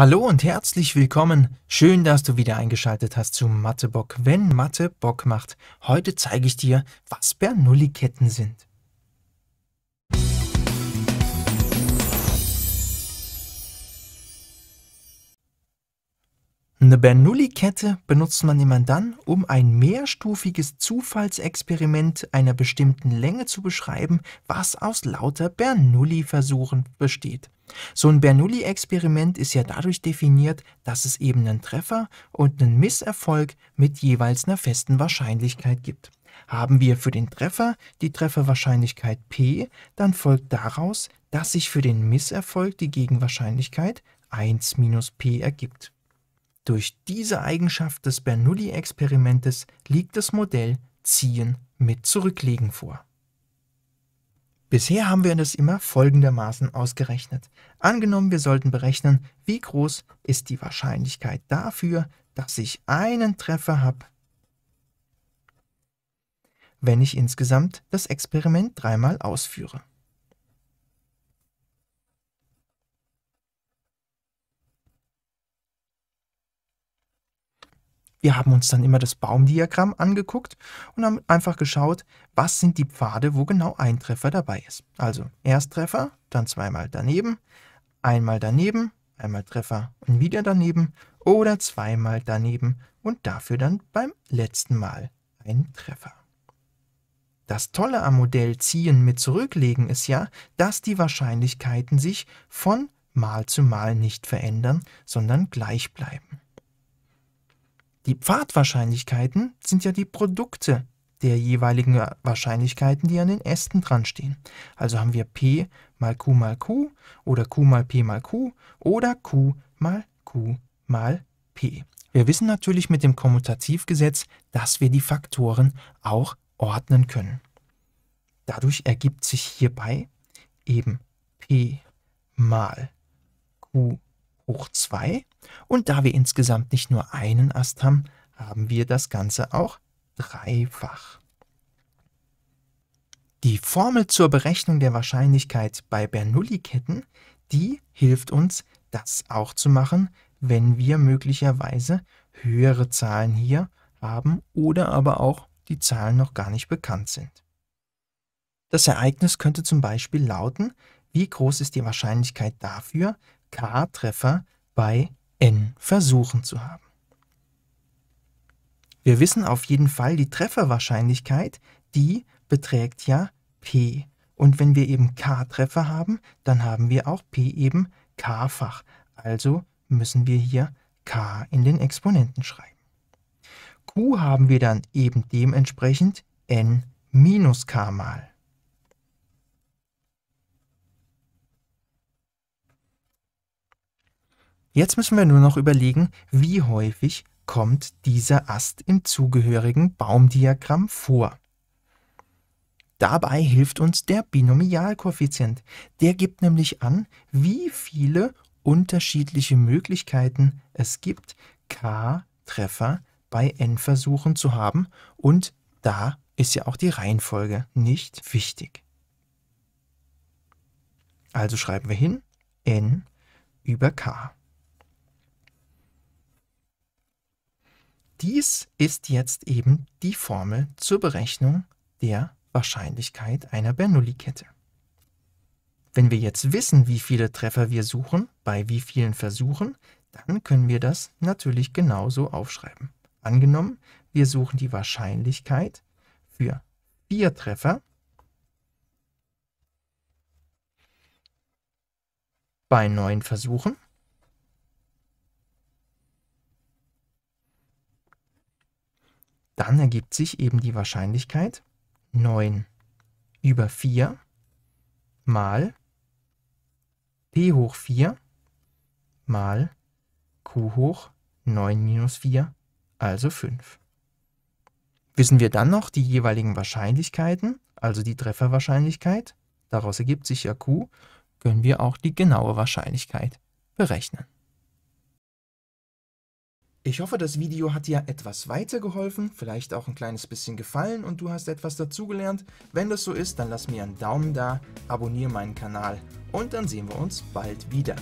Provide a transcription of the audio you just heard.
Hallo und herzlich willkommen. Schön, dass du wieder eingeschaltet hast zu Mathebock. wenn Mathe Bock macht. Heute zeige ich dir, was Bernoulli-Ketten sind. Eine Bernoulli-Kette benutzt man immer dann, um ein mehrstufiges Zufallsexperiment einer bestimmten Länge zu beschreiben, was aus lauter Bernoulli-Versuchen besteht. So ein Bernoulli-Experiment ist ja dadurch definiert, dass es eben einen Treffer und einen Misserfolg mit jeweils einer festen Wahrscheinlichkeit gibt. Haben wir für den Treffer die Trefferwahrscheinlichkeit p, dann folgt daraus, dass sich für den Misserfolg die Gegenwahrscheinlichkeit 1 minus p ergibt. Durch diese Eigenschaft des Bernoulli-Experimentes liegt das Modell Ziehen mit Zurücklegen vor. Bisher haben wir das immer folgendermaßen ausgerechnet. Angenommen, wir sollten berechnen, wie groß ist die Wahrscheinlichkeit dafür, dass ich einen Treffer habe, wenn ich insgesamt das Experiment dreimal ausführe. Wir haben uns dann immer das Baumdiagramm angeguckt und haben einfach geschaut, was sind die Pfade, wo genau ein Treffer dabei ist. Also Ersttreffer, dann zweimal daneben, einmal daneben, einmal Treffer und wieder daneben oder zweimal daneben und dafür dann beim letzten Mal ein Treffer. Das Tolle am Modell Ziehen mit Zurücklegen ist ja, dass die Wahrscheinlichkeiten sich von Mal zu Mal nicht verändern, sondern gleich bleiben. Die Pfadwahrscheinlichkeiten sind ja die Produkte der jeweiligen Wahrscheinlichkeiten, die an den Ästen dran stehen. Also haben wir P mal Q mal Q oder Q mal P mal Q oder Q mal Q mal P. Wir wissen natürlich mit dem Kommutativgesetz, dass wir die Faktoren auch ordnen können. Dadurch ergibt sich hierbei eben P mal Q hoch 2 und da wir insgesamt nicht nur einen Ast haben, haben wir das Ganze auch dreifach. Die Formel zur Berechnung der Wahrscheinlichkeit bei Bernoulli-Ketten, die hilft uns, das auch zu machen, wenn wir möglicherweise höhere Zahlen hier haben oder aber auch die Zahlen noch gar nicht bekannt sind. Das Ereignis könnte zum Beispiel lauten, wie groß ist die Wahrscheinlichkeit dafür, K-Treffer bei n Versuchen zu haben. Wir wissen auf jeden Fall die Trefferwahrscheinlichkeit, die beträgt ja p. Und wenn wir eben k-Treffer haben, dann haben wir auch p eben k-fach. Also müssen wir hier k in den Exponenten schreiben. q haben wir dann eben dementsprechend n minus k mal. Jetzt müssen wir nur noch überlegen, wie häufig kommt dieser Ast im zugehörigen Baumdiagramm vor. Dabei hilft uns der Binomialkoeffizient. Der gibt nämlich an, wie viele unterschiedliche Möglichkeiten es gibt, k-Treffer bei n-Versuchen zu haben und da ist ja auch die Reihenfolge nicht wichtig. Also schreiben wir hin n über k. dies ist jetzt eben die Formel zur Berechnung der Wahrscheinlichkeit einer Bernoulli-Kette. Wenn wir jetzt wissen, wie viele Treffer wir suchen, bei wie vielen Versuchen, dann können wir das natürlich genauso aufschreiben. Angenommen, wir suchen die Wahrscheinlichkeit für vier Treffer bei neun Versuchen dann ergibt sich eben die Wahrscheinlichkeit 9 über 4 mal p hoch 4 mal q hoch 9 minus 4, also 5. Wissen wir dann noch die jeweiligen Wahrscheinlichkeiten, also die Trefferwahrscheinlichkeit, daraus ergibt sich ja q, können wir auch die genaue Wahrscheinlichkeit berechnen. Ich hoffe, das Video hat dir etwas weitergeholfen, vielleicht auch ein kleines bisschen gefallen und du hast etwas dazugelernt. Wenn das so ist, dann lass mir einen Daumen da, abonniere meinen Kanal und dann sehen wir uns bald wieder.